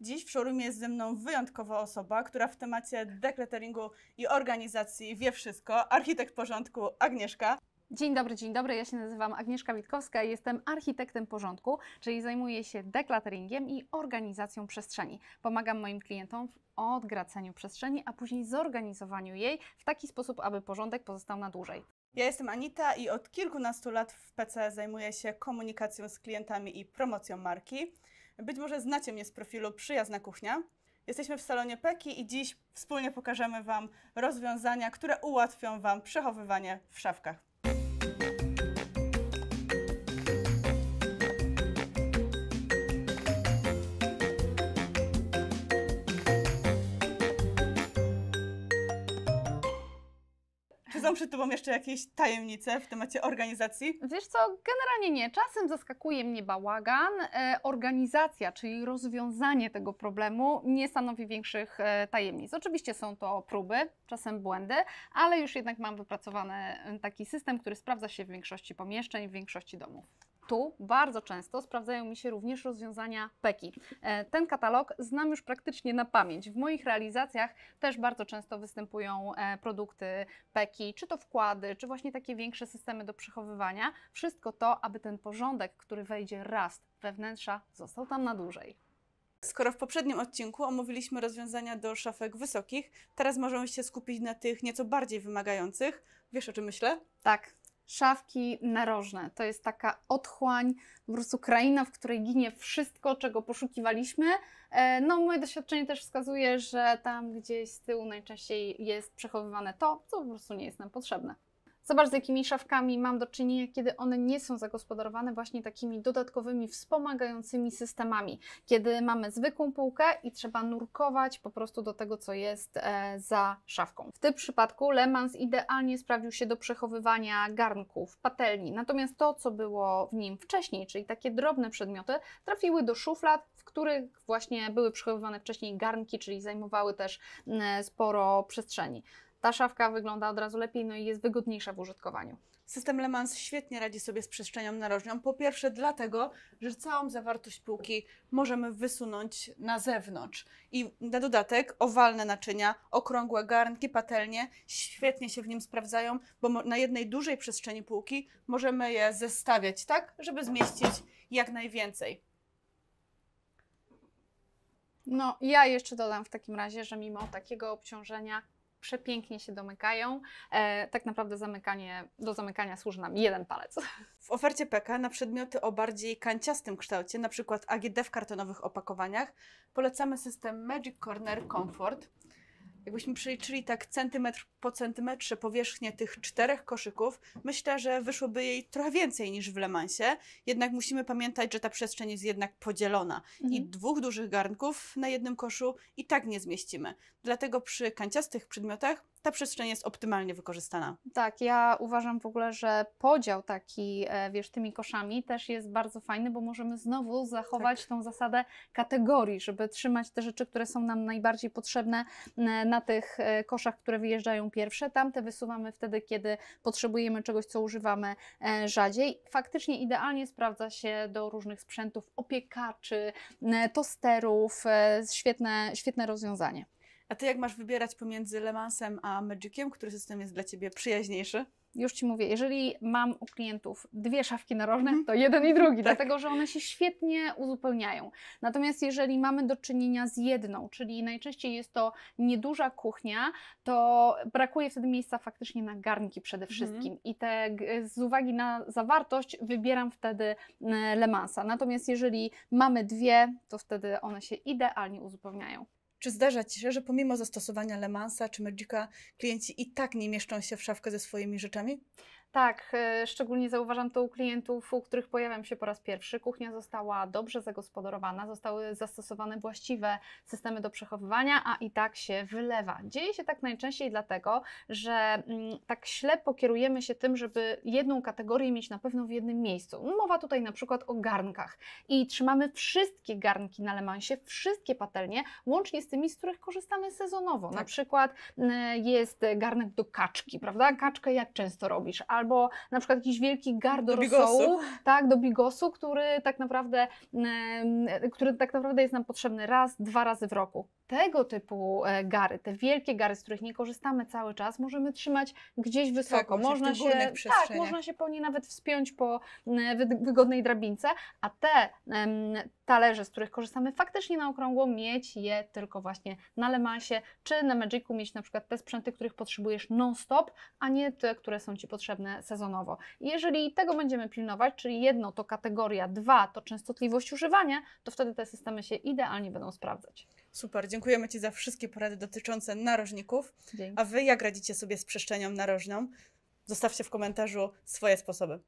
Dziś w showroomie jest ze mną wyjątkowa osoba, która w temacie dekreteringu i organizacji wie wszystko, architekt porządku Agnieszka. Dzień dobry, dzień dobry. Ja się nazywam Agnieszka Witkowska i jestem architektem porządku, czyli zajmuję się deklateringiem i organizacją przestrzeni. Pomagam moim klientom w odgraceniu przestrzeni, a później zorganizowaniu jej w taki sposób, aby porządek pozostał na dłużej. Ja jestem Anita i od kilkunastu lat w PC zajmuję się komunikacją z klientami i promocją marki. Być może znacie mnie z profilu Przyjazna Kuchnia. Jesteśmy w salonie Peki i dziś wspólnie pokażemy Wam rozwiązania, które ułatwią Wam przechowywanie w szafkach. są przed Tobą jeszcze jakieś tajemnice w temacie organizacji? Wiesz co, generalnie nie. Czasem zaskakuje mnie bałagan. E, organizacja, czyli rozwiązanie tego problemu nie stanowi większych e, tajemnic. Oczywiście są to próby, czasem błędy, ale już jednak mam wypracowany e, taki system, który sprawdza się w większości pomieszczeń, w większości domów tu bardzo często sprawdzają mi się również rozwiązania PEKI. E, ten katalog znam już praktycznie na pamięć. W moich realizacjach też bardzo często występują e, produkty PEKI, czy to wkłady, czy właśnie takie większe systemy do przechowywania. Wszystko to, aby ten porządek, który wejdzie raz we wnętrza, został tam na dłużej. Skoro w poprzednim odcinku omówiliśmy rozwiązania do szafek wysokich, teraz możemy się skupić na tych nieco bardziej wymagających. Wiesz o czym myślę? Tak, szafki narożne. To jest taka otchłań, po prostu kraina, w której ginie wszystko, czego poszukiwaliśmy. E, no, moje doświadczenie też wskazuje, że tam gdzieś z tyłu najczęściej jest przechowywane to, co po prostu nie jest nam potrzebne. Zobacz, z jakimi szafkami mam do czynienia, kiedy one nie są zagospodarowane właśnie takimi dodatkowymi, wspomagającymi systemami. Kiedy mamy zwykłą półkę i trzeba nurkować po prostu do tego, co jest e, za szafką. W tym przypadku Lemans idealnie sprawdził się do przechowywania garnków, patelni. Natomiast to, co było w nim wcześniej, czyli takie drobne przedmioty, trafiły do szuflad, w których właśnie były przechowywane wcześniej garnki, czyli zajmowały też mm, e, sporo przestrzeni ta szafka wygląda od razu lepiej, no i jest wygodniejsza w użytkowaniu. System Le Mans świetnie radzi sobie z przestrzenią narożnią. Po pierwsze, dlatego, że całą zawartość półki możemy wysunąć na zewnątrz. I na dodatek owalne naczynia, okrągłe garnki, patelnie świetnie się w nim sprawdzają, bo na jednej dużej przestrzeni półki możemy je zestawiać tak, żeby zmieścić jak najwięcej. No, ja jeszcze dodam w takim razie, że mimo takiego obciążenia przepięknie się domykają. E, tak naprawdę zamykanie, do zamykania służy nam jeden palec. W ofercie PK na przedmioty o bardziej kanciastym kształcie, na przykład AGD w kartonowych opakowaniach, polecamy system Magic Corner Comfort jakbyśmy przeliczyli tak centymetr po centymetrze powierzchnię tych czterech koszyków, myślę, że wyszłoby jej trochę więcej niż w Lemansie. Jednak musimy pamiętać, że ta przestrzeń jest jednak podzielona mhm. i dwóch dużych garnków na jednym koszu i tak nie zmieścimy. Dlatego przy kanciastych przedmiotach ta przestrzeń jest optymalnie wykorzystana. Tak, ja uważam w ogóle, że podział taki, e, wiesz, tymi koszami też jest bardzo fajny, bo możemy znowu zachować tak. tą zasadę kategorii, żeby trzymać te rzeczy, które są nam najbardziej potrzebne e, na tych e, koszach, które wyjeżdżają pierwsze. Tamte wysuwamy wtedy, kiedy potrzebujemy czegoś, co używamy rzadziej. Faktycznie idealnie sprawdza się do różnych sprzętów, opiekaczy, tosterów. Świetne, świetne rozwiązanie. A ty jak masz wybierać pomiędzy Le Mansem a Magiciem, który system jest dla ciebie przyjaźniejszy? Już ci mówię, jeżeli mam u klientów dwie szafki narożne, mhm. to jeden i drugi, tak. dlatego że one się świetnie uzupełniają. Natomiast jeżeli mamy do czynienia z jedną, czyli najczęściej jest to nieduża kuchnia, to brakuje wtedy miejsca faktycznie na garnki przede mhm. wszystkim. Mhm. I te, z uwagi na zawartość wybieram wtedy e, Le Mansa. Natomiast jeżeli mamy dwie, to wtedy one się idealnie uzupełniają. Czy zdarza Ci się, że pomimo zastosowania Lemansa czy Magica klienci i tak nie mieszczą się w szafkę ze swoimi rzeczami? Tak, e, szczególnie zauważam to u klientów, u których pojawiam się po raz pierwszy. Kuchnia została dobrze zagospodarowana, zostały zastosowane właściwe systemy do przechowywania, a i tak się wylewa. Dzieje się tak najczęściej dlatego, że mm, tak ślepo kierujemy się tym, żeby jedną kategorię mieć na pewno w jednym miejscu. Mowa tutaj na przykład o garnkach i trzymamy wszystkie garnki na Lemansie, wszystkie patelnie, łącznie z tymi, z których korzystamy sezonowo. Tak. Na przykład mm, jest garnek do kaczki, prawda? Kaczkę jak często robisz? albo na przykład jakiś wielki gar do, rosołu, tak, do bigosu, który tak naprawdę, który tak naprawdę jest nam potrzebny raz, dwa razy w roku tego typu e, gary, te wielkie gary, z których nie korzystamy cały czas, możemy trzymać gdzieś tak, wysoko. Tak, można się, tak, można się po niej nawet wspiąć po wygodnej drabince, a te um, talerze, z których korzystamy faktycznie na okrągło, mieć je tylko właśnie na Lemansie czy na Magicu, mieć na przykład te sprzęty, których potrzebujesz non-stop, a nie te, które są Ci potrzebne sezonowo. I jeżeli tego będziemy pilnować, czyli jedno to kategoria, dwa to częstotliwość używania, to wtedy te systemy się idealnie będą sprawdzać. Super, dziękujemy Ci za wszystkie porady dotyczące narożników. Dzięki. A Wy jak radzicie sobie z przestrzenią narożną? Zostawcie w komentarzu swoje sposoby.